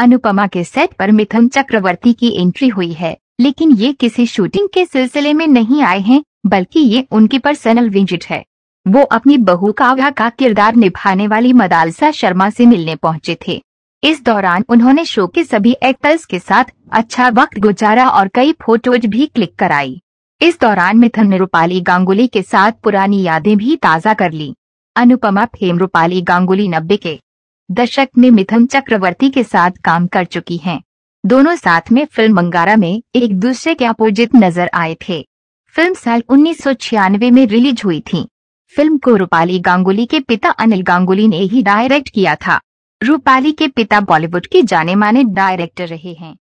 अनुपमा के सेट पर मिथुन चक्रवर्ती की एंट्री हुई है लेकिन ये किसी शूटिंग के सिलसिले में नहीं आए हैं बल्कि ये उनकी पर्सनल विजिट है वो अपनी बहू काव्या का किरदार निभाने वाली मदालसा शर्मा से मिलने पहुंचे थे इस दौरान उन्होंने शो के सभी एक्टर्स के साथ अच्छा वक्त गुजारा और कई फोटोज भी क्लिक कराई इस दौरान मिथुन ने रूपाली गांगुली के साथ पुरानी यादें भी ताज़ा कर ली अनुपमा फेम रूपाली गांगुली नब्बे के दशक में मिथुन चक्रवर्ती के साथ काम कर चुकी हैं। दोनों साथ में फिल्म बंगारा में एक दूसरे के अपोजित नजर आए थे फिल्म साल उन्नीस में रिलीज हुई थी फिल्म को रूपाली गांगुली के पिता अनिल गांगुली ने ही डायरेक्ट किया था रूपाली के पिता बॉलीवुड के जाने माने डायरेक्टर रहे हैं